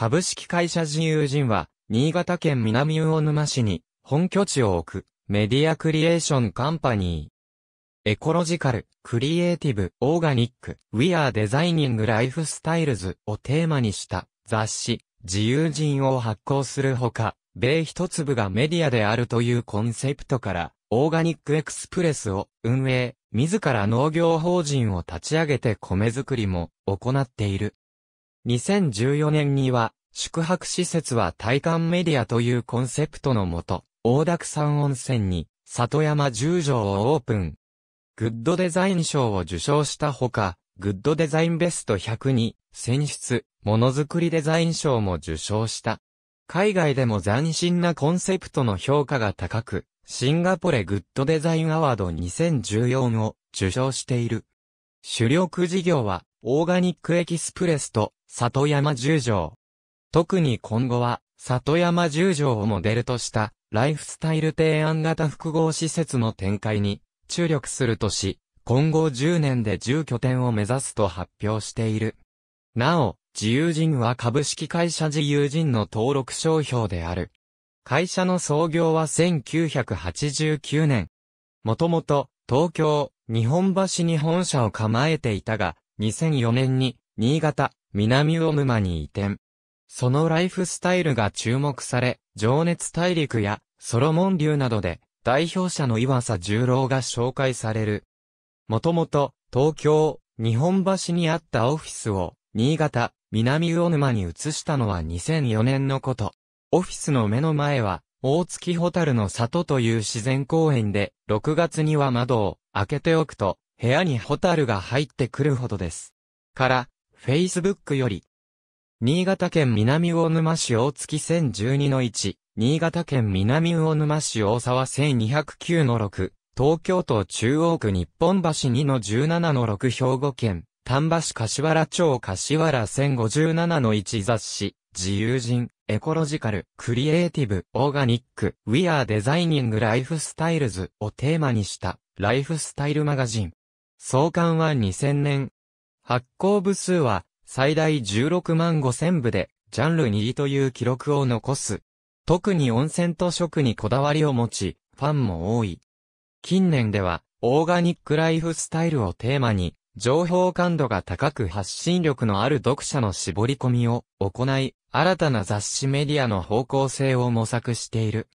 株式会社自由人は、新潟県南魚沼市に本拠地を置くメディアクリエーションカンパニー。エコロジカル、クリエイティブ、オーガニック、ウィアーデザイニングライフスタイルズをテーマにした雑誌、自由人を発行するほか、米一粒がメディアであるというコンセプトから、オーガニックエクスプレスを運営、自ら農業法人を立ち上げて米作りも行っている。2014年には宿泊施設は体感メディアというコンセプトのもと、大沢山温泉に、里山十条をオープン。グッドデザイン賞を受賞したほか、グッドデザインベスト100に、選出、ものづくりデザイン賞も受賞した。海外でも斬新なコンセプトの評価が高く、シンガポレグッドデザインアワード2014を受賞している。主力事業は、オーガニックエキスプレスと、里山十条。特に今後は、里山十条をモデルとした、ライフスタイル提案型複合施設の展開に、注力するとし、今後10年で10拠点を目指すと発表している。なお、自由人は株式会社自由人の登録商標である。会社の創業は1989年。もともと、東京、日本橋に本社を構えていたが、2004年に、新潟、南魚沼に移転。そのライフスタイルが注目され、情熱大陸やソロモン流などで代表者の岩佐十郎が紹介される。もともと東京、日本橋にあったオフィスを新潟、南魚沼に移したのは2004年のこと。オフィスの目の前は大月ホタルの里という自然公園で、6月には窓を開けておくと、部屋にホタルが入ってくるほどです。から、Facebook より、新潟県南魚沼市大月1012の1、新潟県南魚沼市大沢1209の6、東京都中央区日本橋2の17の6兵庫県、丹波市柏原町柏原1057の1雑誌、自由人、エコロジカル、クリエイティブ、オーガニック、ウィアーデザイニングライフスタイルズをテーマにした、ライフスタイルマガジン。創刊は2000年。発行部数は最大16万5千部で、ジャンル2位という記録を残す。特に温泉と食にこだわりを持ち、ファンも多い。近年では、オーガニックライフスタイルをテーマに、情報感度が高く発信力のある読者の絞り込みを行い、新たな雑誌メディアの方向性を模索している。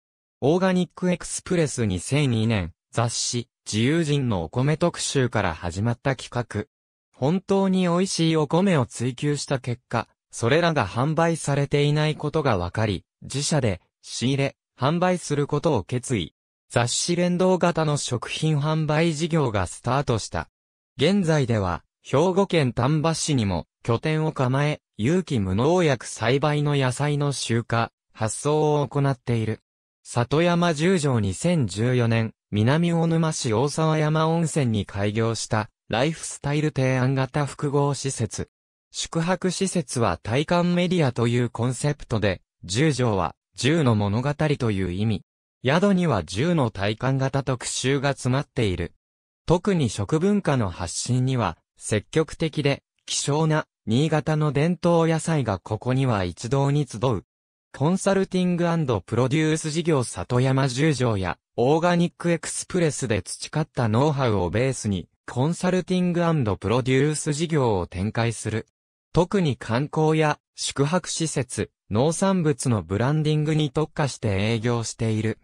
オーガニックエクスプレス2002年、雑誌、自由人のお米特集から始まった企画。本当に美味しいお米を追求した結果、それらが販売されていないことが分かり、自社で仕入れ、販売することを決意。雑誌連動型の食品販売事業がスタートした。現在では、兵庫県丹波市にも拠点を構え、有機無農薬栽培の野菜の収穫、発送を行っている。里山十条2014年、南大沼市大沢山温泉に開業したライフスタイル提案型複合施設。宿泊施設は体感メディアというコンセプトで、10条は10の物語という意味。宿には1の体感型特集が詰まっている。特に食文化の発信には積極的で希少な新潟の伝統野菜がここには一堂に集う。コンサルティングプロデュース事業里山十条やオーガニックエクスプレスで培ったノウハウをベースにコンサルティングプロデュース事業を展開する。特に観光や宿泊施設、農産物のブランディングに特化して営業している。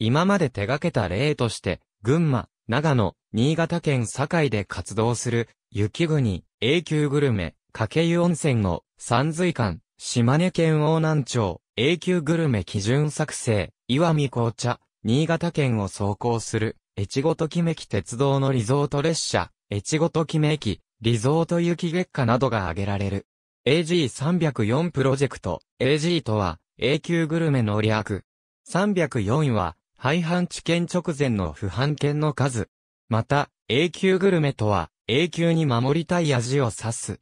今まで手掛けた例として、群馬、長野、新潟県堺で活動する、雪国、永久グルメ、掛湯温泉の、山水館、島根県王南町、永久グルメ基準作成、岩見紅茶、新潟県を走行する。越後ときめき鉄道のリゾート列車、越後ときめき、リゾート雪月下などが挙げられる。AG304 プロジェクト、AG とは、永久グルメの略。304は、廃藩置県直前の不藩県の数。また、永久グルメとは、永久に守りたい味を指す。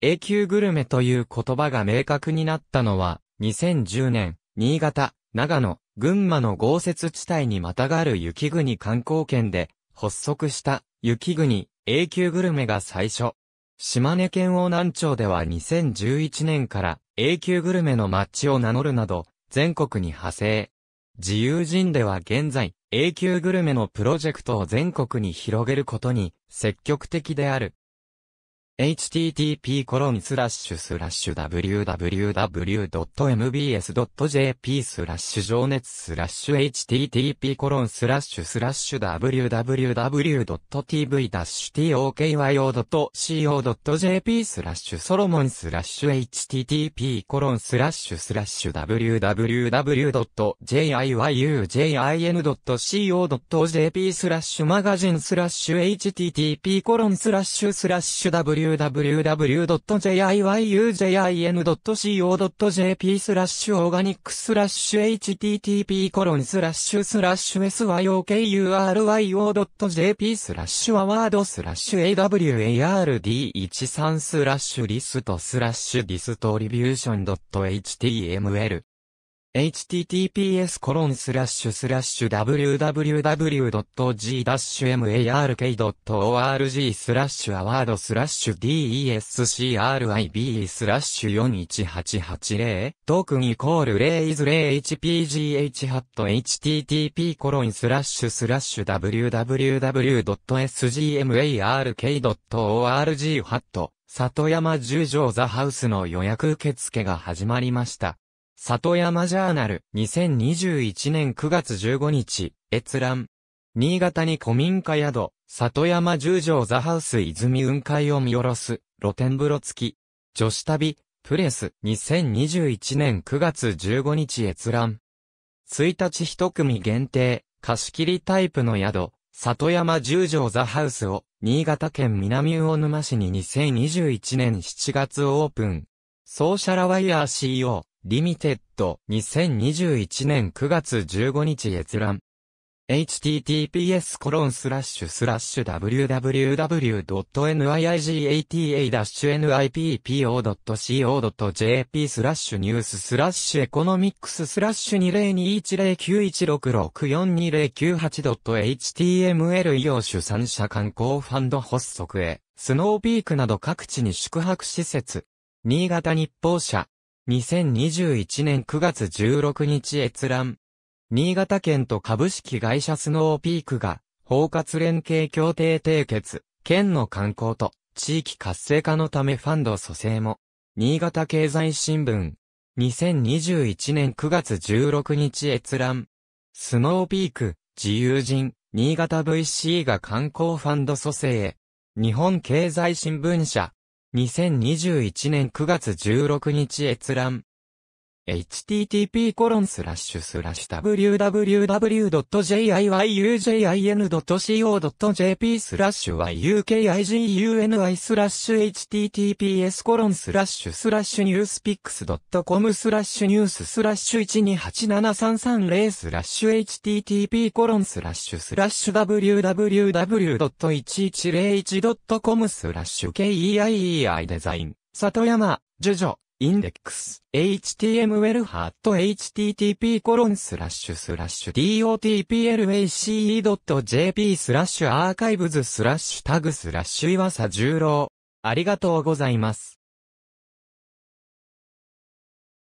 永久グルメという言葉が明確になったのは、2010年、新潟、長野、群馬の豪雪地帯にまたがる雪国観光圏で発足した雪国永久グルメが最初。島根県大南町では2011年から永久グルメの街を名乗るなど全国に派生。自由人では現在永久グルメのプロジェクトを全国に広げることに積極的である。http://www.mbs.jp コロンススララッッシシュスラッシュ情熱スラッシュ http コロンスラッシュスラッシュ www.tv-tokyo.co.jp スラッシュソロモンスラッシュ http コロンスラッシュスラッシュ w w w j i y u j i n c o j p スラッシュマガジンスラッシュ http コロンスラッシュスラッシュ w www.jiyuzin.co.jp スラッシュオーガニックスラッシュ http コロンスラッシュスラッシュ syokuryo.jp スラッシュアワードスラッシュ award13 スラッシュリストスラッシュディストリビューション .html https://www.g-mark.org スラッシュアワードスラッシュ describe スラッシュ41880トークンイコール0 is 0 hpgh h a t http コロンスラッシュスラッシュ www.sgmark.org ハット里山十条ザハウスの予約受付が始まりました。里山ジャーナル、2021年9月15日、閲覧。新潟に古民家宿、里山十条ザハウス泉雲海を見下ろす、露天風呂付き。女子旅、プレス、2021年9月15日閲覧。1日一組限定、貸し切りタイプの宿、里山十条ザハウスを、新潟県南魚沼市に2021年7月オープン。ソーシャラワイヤー CO。リミテッド2021年9月15日閲覧。https コロンスラッシュスラッシュ www.niigata-nippo.co.jp スラッシュニューススラッシュエコノミックススラッシュ2 0 2 1 0 9 1 6 6 4 2 0 9 8 h t m l 異療主産者観光ファンド発足へ、スノーピークなど各地に宿泊施設。新潟日報社。2021年9月16日閲覧。新潟県と株式会社スノーピークが、包括連携協定締結、県の観光と地域活性化のためファンド蘇生も。新潟経済新聞。2021年9月16日閲覧。スノーピーク、自由人、新潟 VC が観光ファンド蘇生へ。日本経済新聞社、2021年9月16日閲覧。h t t p w w w j i u y i n c o j p スラッシュは ukiguni スラッシュ https コロンスラッシュスラッシュニュースピックス .com スラッシュニューススラッシュ1287330スラッシュ http コロンスラッシュスラッシュ www.1101.com スラッシュ keiei デザイン里山、ジュジョインデックス、html.http コロンスラッシュスラッシュ dotplace.jp スラッシュアーカイブズスラッシュタグスラッシュ岩佐十郎。ありがとうございます。